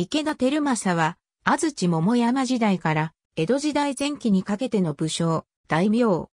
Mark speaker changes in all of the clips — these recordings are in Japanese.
Speaker 1: 池田輝正は、安土桃山時代から、江戸時代前期にかけての武将、大名。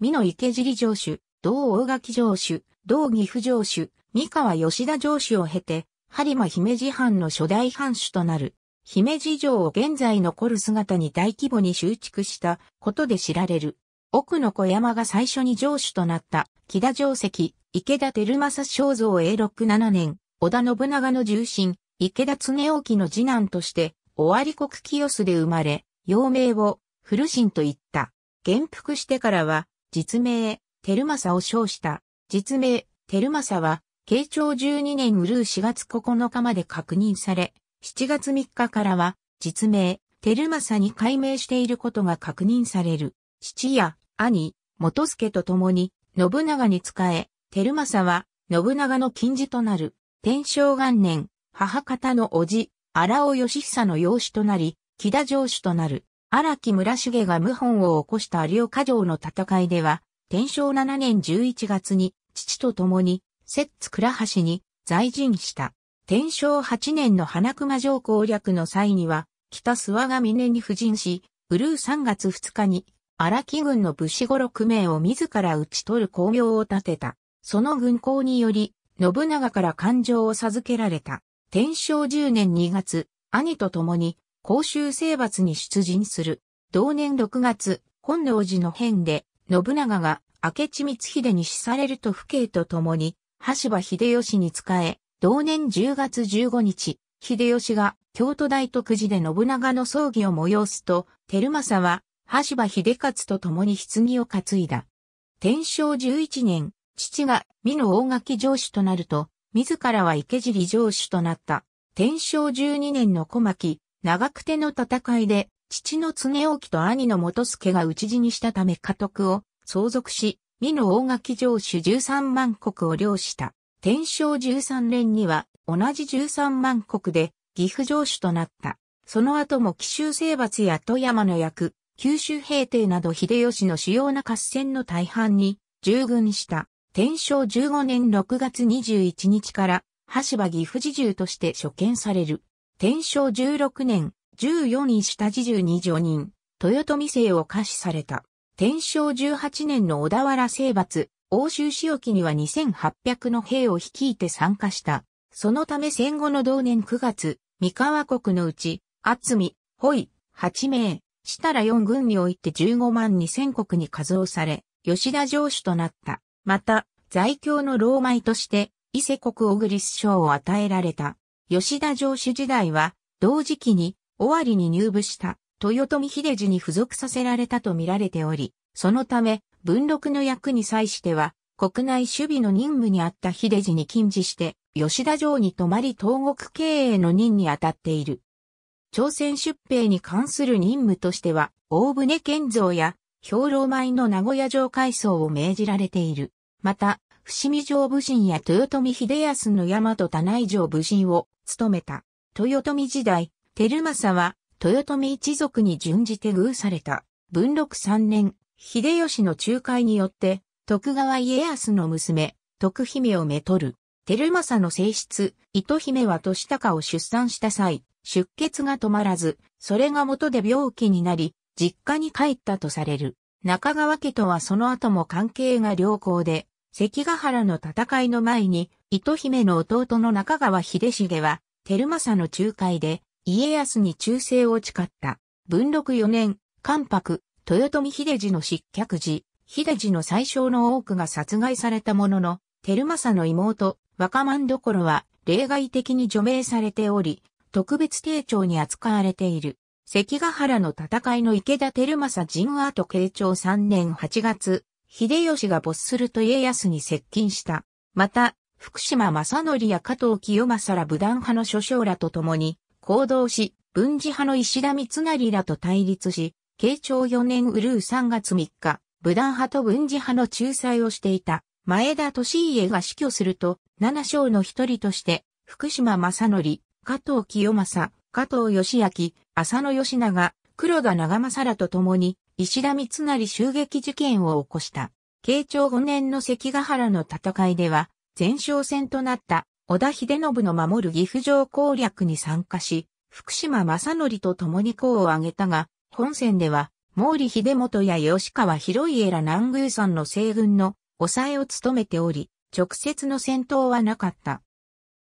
Speaker 1: 美濃池尻城主、同大垣城主、同岐阜城主、三河吉田城主を経て、播磨姫路藩の初代藩主となる。姫路城を現在残る姿に大規模に修築したことで知られる。奥の小山が最初に城主となった、木田城石、池田輝正肖像永禄7年、織田信長の重臣、池田恒興の次男として、尾張国清須で生まれ、幼名を、古神と言った。元服してからは、実名、照サを称した。実名、照サは、慶長12年うるう4月9日まで確認され、7月3日からは、実名、照サに改名していることが確認される。父や兄、元助と共に、信長に仕え、照サは、信長の近侍となる、天正元年、母方の叔父、荒尾義久の養子となり、木田城主となる、荒木村重が謀反を起こした有岡城の戦いでは、天正7年11月に、父と共に、摂津倉橋に在陣した。天正8年の花熊城攻略の際には、北諏訪が峰に布陣し、ウルー3月2日に、荒木軍の武士五六名を自ら討ち取る工業を立てた。その軍港により、信長から感情を授けられた。天正10年2月、兄と共に公衆征伐に出陣する。同年6月、本能寺の変で、信長が明智光秀に死されると父兄と共に、橋場秀吉に仕え、同年10月15日、秀吉が京都大徳寺で信長の葬儀を催すと、照政は橋場秀勝と共に棺を担いだ。天正11年、父が美の大垣城主となると、自らは池尻城主となった。天正十二年の小牧、長久手の戦いで、父の常沖と兄の元助が討ち死にしたため家督を相続し、美の大垣城主十三万国を領した。天正十三年には同じ十三万国で岐阜城主となった。その後も紀州征伐や富山の役、九州平定など秀吉の主要な合戦の大半に従軍した。天正15年6月21日から、橋場岐阜侍従として所見される。天正16年、14位下侍従に上任、豊臣姓を可視された。天正18年の小田原征伐、欧州仕置には2800の兵を率いて参加した。そのため戦後の同年9月、三河国のうち、厚見、保井、八名、設ら四軍において15万2000国に加増され、吉田城主となった。また、在京の老米として、伊勢国小栗賞を与えられた。吉田城主時代は、同時期に、尾張に入部した、豊臣秀次に付属させられたと見られており、そのため、文禄の役に際しては、国内守備の任務にあった秀次に禁じして、吉田城に泊まり東国経営の任に当たっている。朝鮮出兵に関する任務としては、大船建造や兵糧米の名古屋城改装を命じられている。また、伏見城武神や豊臣秀康の大和田内城武神を務めた。豊臣時代、照政は豊臣一族に準じて偶された。文禄三年、秀吉の仲介によって、徳川家康の娘、徳姫をめとる。照政の正室、糸姫は年高を出産した際、出血が止まらず、それが元で病気になり、実家に帰ったとされる。中川家とはその後も関係が良好で、関ヶ原の戦いの前に、糸姫の弟の中川秀重は、照サの仲介で、家康に忠誠を誓った。文禄4年、関白、豊臣秀治の失脚時、秀治の最小の多くが殺害されたものの、照サの妹、若万所は、例外的に除名されており、特別定調に扱われている。関ヶ原の戦いの池田照正陣跡慶長3年8月、秀吉が没すると家康に接近した。また、福島正則や加藤清正ら武断派の諸将らと共に行動し、文治派の石田三成らと対立し、慶長4年うるう3月3日、武断派と文治派の仲裁をしていた前田利家が死去すると、七将の一人として、福島正則、加藤清正、加藤義明、浅野義長、黒田長政らと共に、石田三成襲撃事件を起こした。慶長5年の関ヶ原の戦いでは、前哨戦となった織田秀信の守る岐阜城攻略に参加し、福島正則と共に功を挙げたが、本戦では、毛利秀元や吉川広家ら南宮山の西軍の抑えを務めており、直接の戦闘はなかった。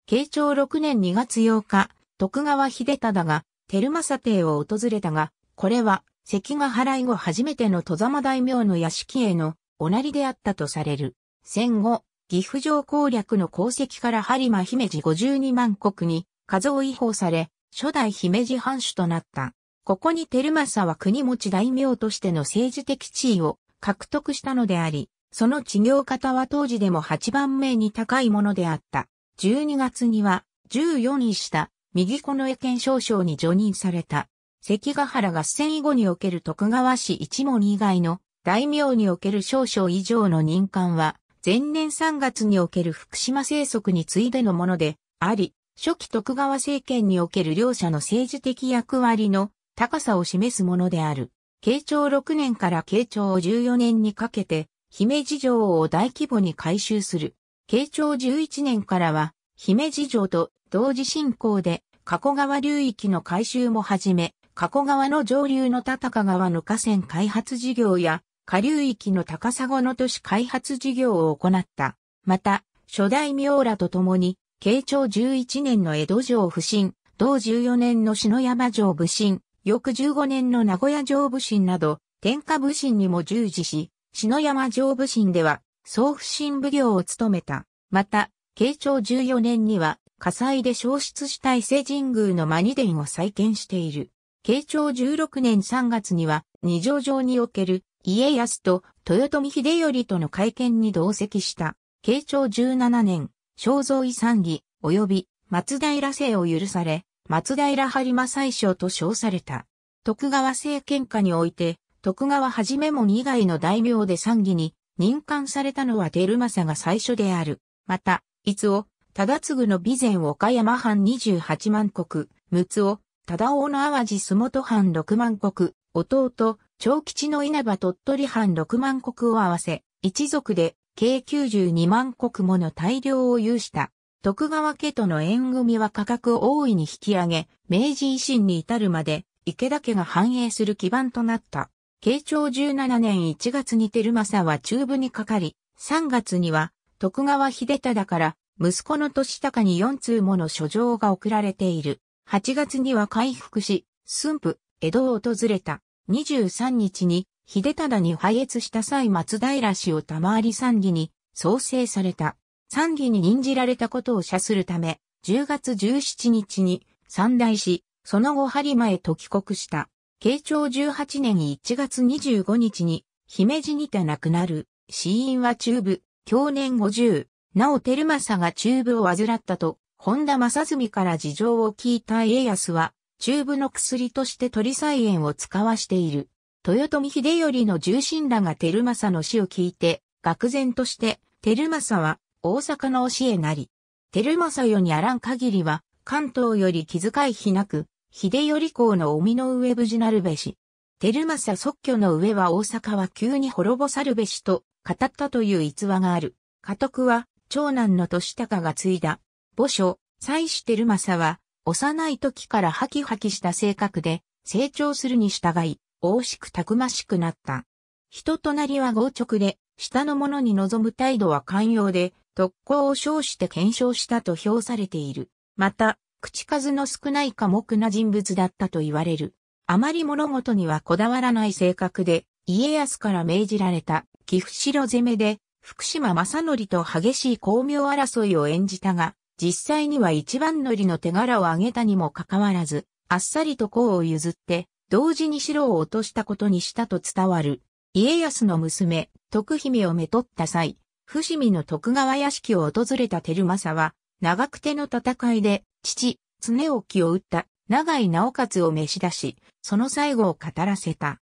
Speaker 1: 慶長6年2月8日、徳川秀忠が、照正邸を訪れたが、これは、関ヶ原以後初めての戸様大名の屋敷への、おなりであったとされる。戦後、岐阜城攻略の功績から播磨姫路52万国に、数を違法され、初代姫路藩主となった。ここに照サは国持ち大名としての政治的地位を獲得したのであり、その治療方は当時でも8番目に高いものであった。12月には14位した右近衛健少将に除任された。関ヶ原合戦以後における徳川氏一門以外の大名における少将以上の任官は、前年3月における福島政策に次いでのものであり、初期徳川政権における両者の政治的役割の高さを示すものである。慶長6年から慶長14年にかけて、姫路城を大規模に改修する。慶長11年からは、姫路城と同時進行で、加古川流域の改修も始め、加古川の上流の田高川の河川開発事業や、下流域の高砂の都市開発事業を行った。また、初代明らと共に、慶長11年の江戸城不審、同14年の篠山城不審、翌15年の名古屋城不審など、天下不審にも従事し、篠山城不審では、総不審奉行を務めた。また、慶長14年には、火災で消失した伊勢神宮のマニ殿を再建している。慶長16年3月には、二条城における家康と豊臣秀頼との会見に同席した。慶長17年、肖像遺産儀、及び松平姓を許され、松平張磨最初と称された。徳川政権下において、徳川はじめも以外の大名で参議に任官されたのは照政が最初である。また、いつを忠次の備前岡山藩28万国、陸奥、忠尾の淡路洲本藩6万国、弟、長吉の稲葉鳥取藩6万国を合わせ、一族で計92万国もの大量を有した。徳川家との縁組は価格を大いに引き上げ、明治維新に至るまで池田家が繁栄する基盤となった。慶長17年1月に照正は中部にかかり、3月には徳川秀忠から息子の年高に4通もの書状が送られている。8月には回復し、駿府、江戸を訪れた。23日に、秀忠に敗越した際松平氏を賜り参議に創生された。参議に任じられたことを謝するため、10月17日に三大し、その後針前へと帰国した。慶長18年1月25日に、姫路にて亡くなる。死因は中部、去年50。なお照正が中部を患ったと、本田正純から事情を聞いた家康は、中部の薬として鳥菜園を使わしている。豊臣秀頼の重臣らが照正の死を聞いて、愕然として、照正は大阪の教えなり。照正よにあらん限りは、関東より気遣いひなく、秀頼公のお身の上無事なるべし。照正即居の上は大阪は急に滅ぼさるべしと語ったという逸話がある。家督は長男の年高が継いだ。墓所、妻子マサは、幼い時からハキハキした性格で、成長するに従い、大しくたくましくなった。人となりは強直で、下の者に望む態度は寛容で、特攻を称して検証したと評されている。また、口数の少ない寡黙な人物だったと言われる。あまり物事にはこだわらない性格で、家康から命じられた寄付城攻めで福島正則と激しい巧妙争いを演じたが、実際には一番乗りの手柄を挙げたにもかかわらず、あっさりと功を譲って、同時に城を落としたことにしたと伝わる。家康の娘、徳姫をめとった際、伏見の徳川屋敷を訪れた照正は、長久手の戦いで、父、常興を撃った、長井直勝を召し出し、その最後を語らせた。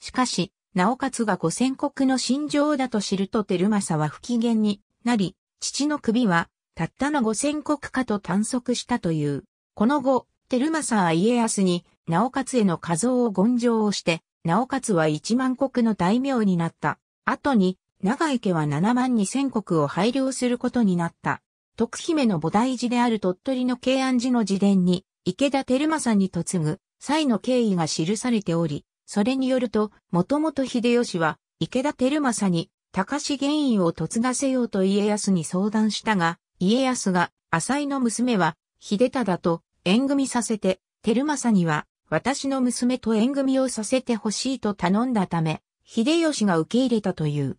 Speaker 1: しかし、直勝が五千国の心情だと知ると照サは不機嫌になり、父の首は、たったの五千国かと探索したという。この後、照サは家康に、直勝への画像を言上をして、直勝は一万国の大名になった。後に、長池は七万二千国を配慮することになった。徳姫の菩提寺である鳥取の慶安寺の寺伝に、池田照サに嫁ぐ、際の経緯が記されており、それによると、もともと秀吉は、池田照正に、高志原因を嫁がせようと家康に相談したが、家康が、浅井の娘は、秀忠と縁組させて、照正には、私の娘と縁組をさせてほしいと頼んだため、秀吉が受け入れたという。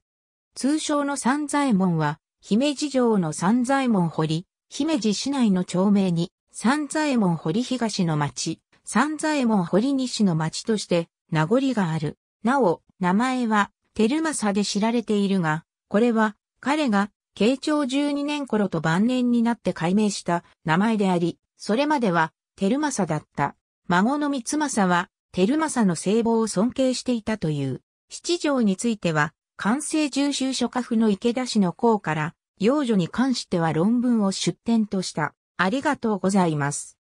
Speaker 1: 通称の三左衛門は、姫路城の三左衛門堀、姫路市内の町名に、三左衛門堀東の町、三左衛門堀西の町として、名残がある。なお、名前は、テルマサで知られているが、これは、彼が、慶長12年頃と晩年になって改名した名前であり、それまでは、テルマサだった。孫の三さは、テルマサの聖望を尊敬していたという。七条については、関西重修書家府の池田氏の校から、幼女に関しては論文を出典とした。ありがとうございます。